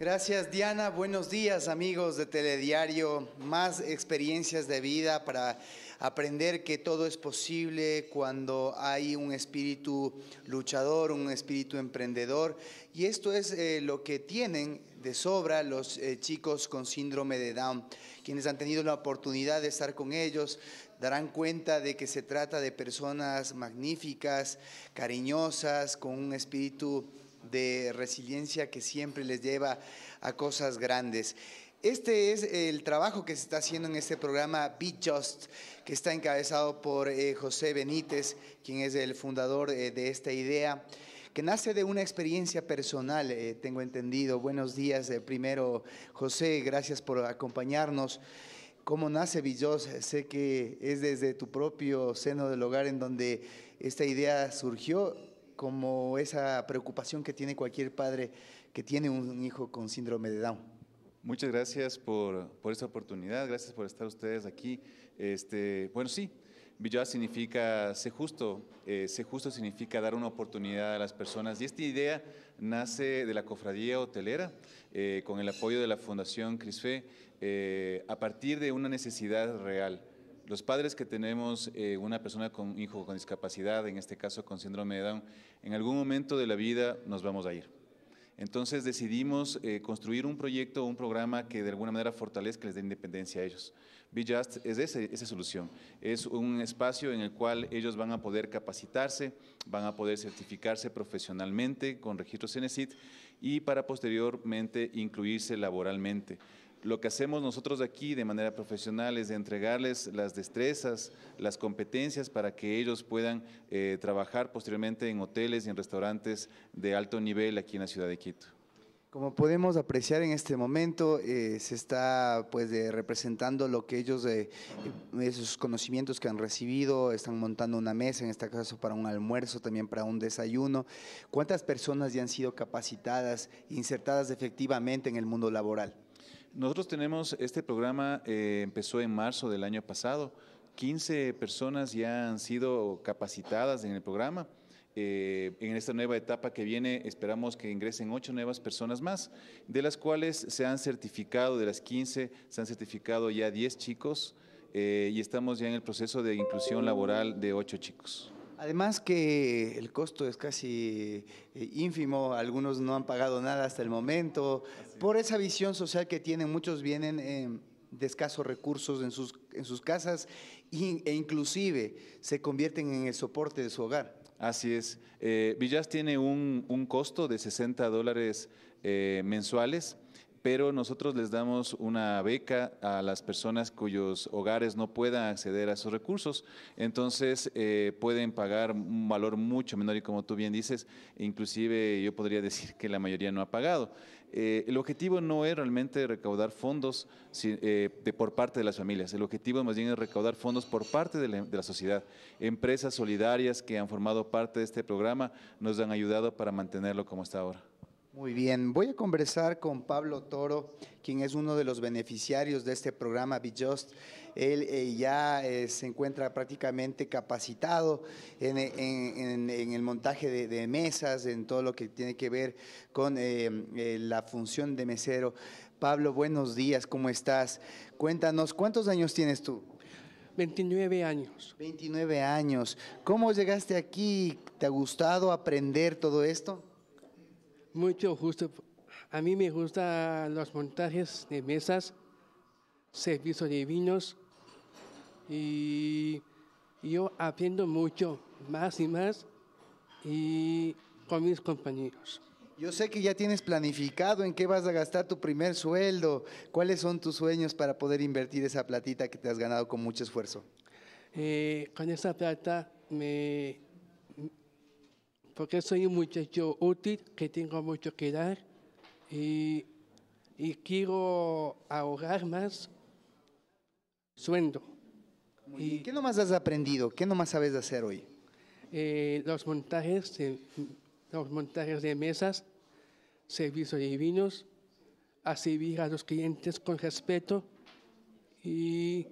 Gracias Diana, buenos días amigos de Telediario, más experiencias de vida para aprender que todo es posible cuando hay un espíritu luchador, un espíritu emprendedor y esto es eh, lo que tienen de sobra los eh, chicos con síndrome de Down. Quienes han tenido la oportunidad de estar con ellos darán cuenta de que se trata de personas magníficas, cariñosas, con un espíritu de resiliencia que siempre les lleva a cosas grandes. Este es el trabajo que se está haciendo en este programa Be Just, que está encabezado por eh, José Benítez, quien es el fundador eh, de esta idea, que nace de una experiencia personal, eh, tengo entendido. Buenos días, primero José, gracias por acompañarnos. ¿Cómo nace Be Just? Sé que es desde tu propio seno del hogar en donde esta idea surgió como esa preocupación que tiene cualquier padre que tiene un hijo con síndrome de Down. Muchas gracias por, esta oportunidad, gracias por estar ustedes aquí. Este, bueno, sí, Villa significa ser justo, eh, ser justo significa dar una oportunidad a las personas y esta idea nace de la cofradía hotelera eh, con el apoyo de la Fundación Crisfe eh, a partir de una necesidad real. Los padres que tenemos eh, una persona con un hijo con discapacidad, en este caso con síndrome de Down, en algún momento de la vida nos vamos a ir. Entonces decidimos eh, construir un proyecto, o un programa que de alguna manera fortalezca les dé independencia a ellos. Be Just es esa solución. Es un espacio en el cual ellos van a poder capacitarse, van a poder certificarse profesionalmente con registro CNESIT y para posteriormente incluirse laboralmente. Lo que hacemos nosotros aquí de manera profesional es de entregarles las destrezas, las competencias para que ellos puedan eh, trabajar posteriormente en hoteles y en restaurantes de alto nivel aquí en la ciudad de Quito. Como podemos apreciar en este momento, eh, se está pues representando lo que ellos, eh, esos conocimientos que han recibido, están montando una mesa, en este caso para un almuerzo, también para un desayuno. ¿Cuántas personas ya han sido capacitadas, insertadas efectivamente en el mundo laboral? Nosotros tenemos, este programa eh, empezó en marzo del año pasado. 15 personas ya han sido capacitadas en el programa. Eh, en esta nueva etapa que viene esperamos que ingresen ocho nuevas personas más, de las cuales se han certificado, de las 15, se han certificado ya 10 chicos eh, y estamos ya en el proceso de inclusión laboral de ocho chicos. Además que el costo es casi eh, ínfimo, algunos no han pagado nada hasta el momento. Por esa visión social que tienen, muchos vienen em, de escasos recursos en sus, en sus casas e inclusive se convierten en el soporte de su hogar. Así es. Eh, Villas tiene un, costo de 60 dólares eh, mensuales pero nosotros les damos una beca a las personas cuyos hogares no puedan acceder a esos recursos. Entonces, eh, pueden pagar un valor mucho menor y como tú bien dices, inclusive yo podría decir que la mayoría no ha pagado. Eh, el objetivo no es realmente recaudar fondos eh, de, por parte de las familias, el objetivo más bien es recaudar fondos por parte de la, sociedad. Empresas solidarias que han formado parte de este programa nos han ayudado para mantenerlo como está ahora. Muy bien, voy a conversar con Pablo Toro, quien es uno de los beneficiarios de este programa Just. Él eh, ya eh, se encuentra prácticamente capacitado en, eh, el montaje de, mesas, en todo lo que tiene que ver con la función de mesero. Pablo, buenos días, ¿cómo estás? Cuéntanos, ¿cuántos años tienes tú? 29 años. 29 años. ¿Cómo llegaste aquí? ¿Te ha gustado aprender todo esto? mucho gusto. A mí me gustan los montajes de mesas, servicios de vinos y yo aprendo mucho, más y más, y con mis compañeros. Yo sé que ya tienes planificado en qué vas a gastar tu primer sueldo. ¿Cuáles son tus sueños para poder invertir esa platita que te has ganado con mucho esfuerzo? Eh, con esa plata me porque soy un muchacho útil, que tengo mucho que dar y, quiero ahorrar más sueldo. ¿Y qué nomás has aprendido? ¿Qué nomás sabes hacer hoy? Eh, los, montajes, los montajes de mesas, servicios divinos, servir a los clientes con respeto y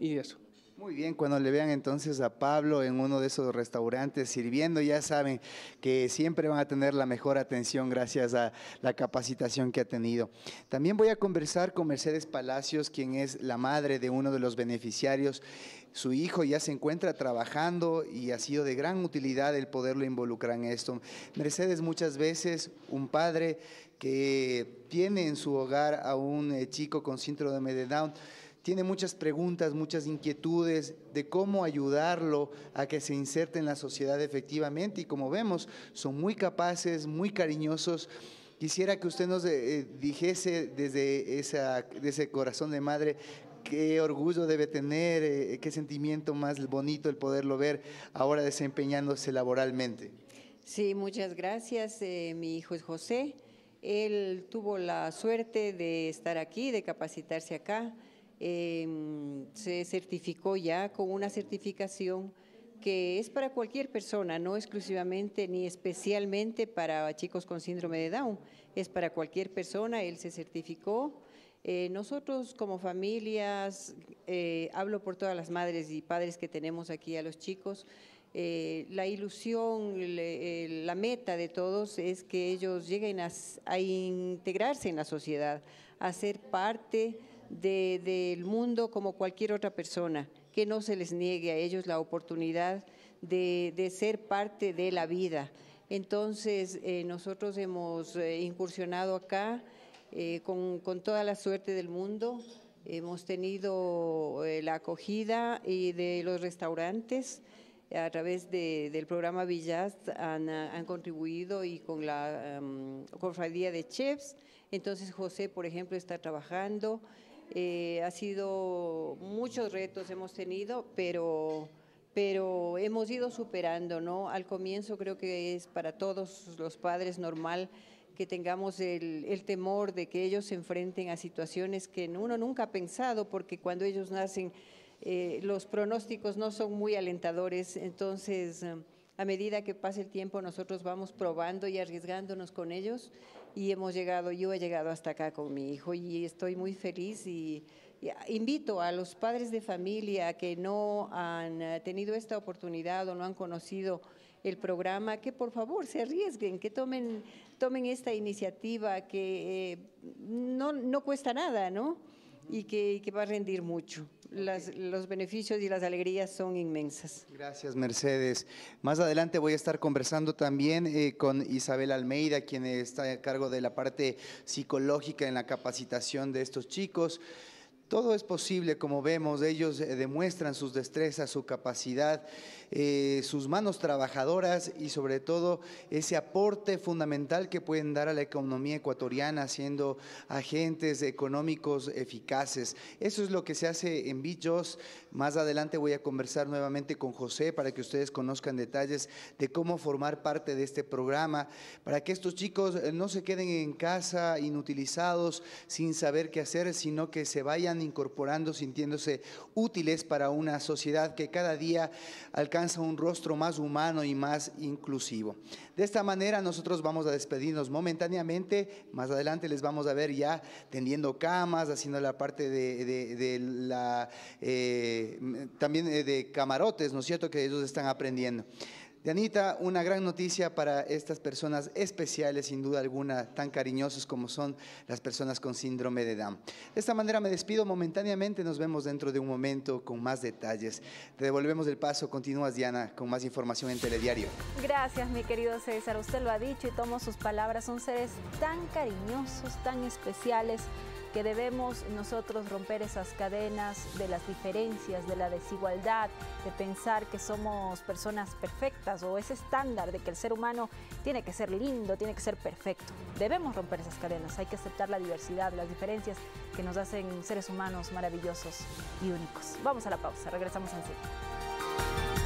eso. Muy bien, cuando le vean entonces a Pablo en uno de esos restaurantes sirviendo, ya saben que siempre van a tener la mejor atención gracias a la capacitación que ha tenido. También voy a conversar con Mercedes Palacios, quien es la madre de uno de los beneficiarios. Su hijo ya se encuentra trabajando y ha sido de gran utilidad el poderlo involucrar en esto. Mercedes, muchas veces un padre que tiene en su hogar a un eh, chico con síndrome de Down, tiene muchas preguntas, muchas inquietudes de cómo ayudarlo a que se inserte en la sociedad efectivamente. Y como vemos, son muy capaces, muy cariñosos. Quisiera que usted nos eh, dijese desde, ese corazón de madre qué orgullo debe tener, eh, qué sentimiento más bonito el poderlo ver ahora desempeñándose laboralmente. Sí, muchas gracias. Eh, mi hijo es José. Él tuvo la suerte de estar aquí, de capacitarse acá. Em, se certificó ya con una certificación que es para cualquier persona, no exclusivamente ni especialmente para chicos con síndrome de Down, es para cualquier persona, él se certificó. Eh, nosotros como familias, eh, hablo por todas las madres y padres que tenemos aquí a los chicos, eh, la ilusión, la meta de todos es que ellos lleguen a, a integrarse en la sociedad, a ser parte del mundo como cualquier otra persona, que no se les niegue a ellos la oportunidad de, de ser parte de la vida. Entonces, eh, nosotros hemos eh, incursionado acá eh, con, con, toda la suerte del mundo. Hemos tenido la acogida y de los restaurantes a través del programa Villast, han, han, contribuido y con la um, cofradía de chefs. Entonces José, por ejemplo, está trabajando eh, ha sido muchos retos hemos tenido, pero, pero hemos ido superando, ¿no? Al comienzo creo que es para todos los padres normal que tengamos el, temor de que ellos se enfrenten a situaciones que uno nunca ha pensado, porque cuando ellos nacen eh, los pronósticos no son muy alentadores, entonces a medida que pasa el tiempo nosotros vamos probando y arriesgándonos con ellos y hemos llegado, yo he llegado hasta acá con mi hijo y estoy muy feliz y, ah, invito a los padres de familia que no han eh, tenido esta oportunidad o no han conocido el programa, que por favor se arriesguen, que tomen, tomen esta iniciativa que eh, no, cuesta nada, ¿no? Y que, y que va a rendir mucho los beneficios y las alegrías son inmensas. Gracias, Mercedes. Más adelante voy a estar conversando también eh, con Isabel Almeida, quien está a cargo de la parte psicológica en la capacitación de estos chicos. Todo es posible, como vemos, ellos eh, demuestran sus destrezas, su capacidad, eh, sus manos trabajadoras y sobre todo ese aporte fundamental que pueden dar a la economía ecuatoriana siendo agentes económicos eficaces. Eso es lo que se hace en Bichos. Más adelante voy a conversar nuevamente con José para que ustedes conozcan detalles de cómo formar parte de este programa, para que estos chicos eh, no se queden en casa inutilizados, sin saber qué hacer, sino que se vayan incorporando, sintiéndose útiles para una sociedad que cada día alcanza un rostro más humano y más inclusivo. De esta manera nosotros vamos a despedirnos momentáneamente, más adelante les vamos a ver ya tendiendo camas, haciendo la parte de, la, eh, también eh, de camarotes, ¿no es cierto?, que ellos están aprendiendo. Dianita, una gran noticia para estas personas especiales, sin duda alguna, tan cariñosos como son las personas con síndrome de Down. De esta manera me despido momentáneamente, nos vemos dentro de un momento con más detalles. Te devolvemos el paso, continúas Diana, con más información en Telediario. Gracias, mi querido César, usted lo ha dicho y tomo sus palabras, son seres tan cariñosos, tan especiales que debemos nosotros romper esas cadenas de las diferencias, de la desigualdad, de pensar que somos personas perfectas o ese estándar de que el ser humano tiene que ser lindo, tiene que ser perfecto. Debemos romper esas cadenas, hay que aceptar la diversidad, las diferencias que nos hacen seres humanos maravillosos y únicos. Vamos a la pausa, regresamos en enseguida.